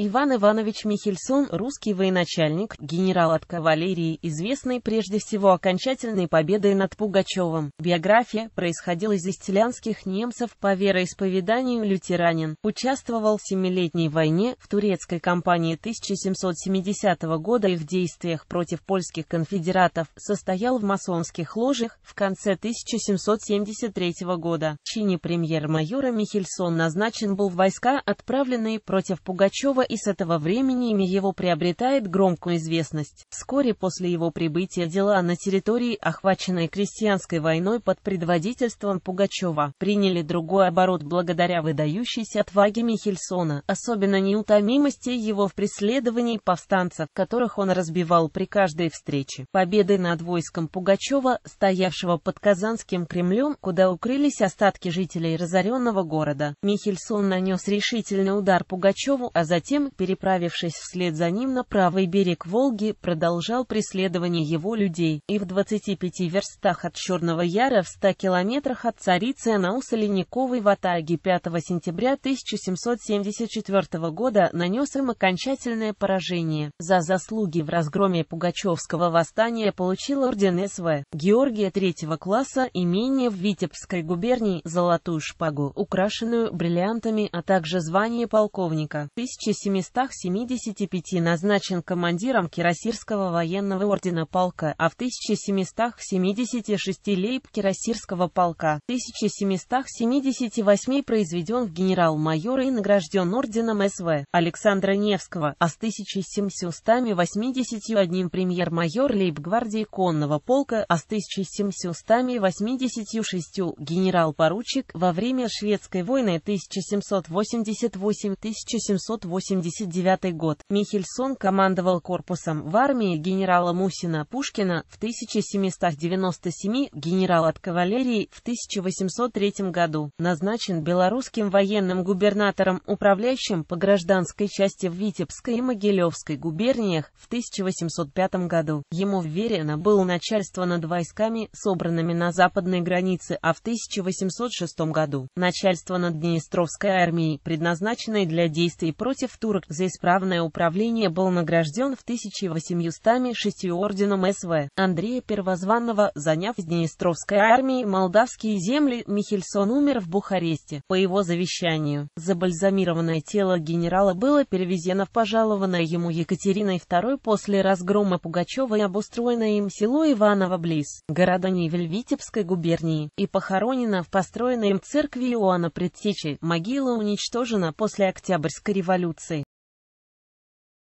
Иван Иванович Михельсон, русский военачальник, генерал от кавалерии, известный прежде всего окончательной победой над Пугачевым. Биография происходила из истелянских немцев по вероисповеданию лютеранин. Участвовал в Семилетней войне в турецкой кампании 1770 года и в действиях против польских конфедератов, состоял в масонских ложах в конце 1773 года. В чине премьер-майора Михельсон назначен был в войска, отправленные против Пугачева и с этого времени имя его приобретает громкую известность. Вскоре после его прибытия дела на территории, охваченной крестьянской войной под предводительством Пугачева, приняли другой оборот благодаря выдающейся отваге Михельсона, особенно неутомимости его в преследовании повстанцев, которых он разбивал при каждой встрече. Победы над войском Пугачева, стоявшего под Казанским Кремлем, куда укрылись остатки жителей разоренного города, Михельсон нанес решительный удар Пугачеву, а затем затем, переправившись вслед за ним на правый берег Волги, продолжал преследование его людей, и в 25 верстах от Черного Яра в 100 километрах от царицы Анауса Лениковой в Атаге 5 сентября 1774 года нанес им окончательное поражение. За заслуги в разгроме Пугачевского восстания получил орден СВ Георгия третьего класса имение в Витебской губернии, золотую шпагу, украшенную бриллиантами, а также звание полковника. 1700 775 назначен командиром Кирасирского военного ордена полка, а в 1776 лейб Кирасирского полка, в 1778 произведен в генерал-майор и награжден орденом СВ Александра Невского, а с 1781 премьер-майор лейб-гвардии конного полка, а с 1786 генерал-поручик во время шведской войны 1788-1789 1979 год. Михельсон командовал корпусом в армии генерала Мусина Пушкина в 1797, генерал от кавалерии в 1803 году. Назначен белорусским военным губернатором, управляющим по гражданской части в Витебской и Могилевской губерниях в 1805 году. Ему вверено было начальство над войсками, собранными на западной границе, а в 1806 году начальство над Днестровской армией, предназначенной для действий против турок за исправное управление был награжден в 1806 орденом СВ Андрея Первозванного, заняв с Днестровской армии молдавские земли, Михельсон умер в Бухаресте. По его завещанию, забальзамированное тело генерала было перевезено в пожалованное ему Екатериной II после разгрома Пугачева и обустроено им село Иваново близ города Невель-Витебской губернии и похоронено в построенной им церкви Иоанна Предтечи. Могила уничтожена после Октябрьской революции.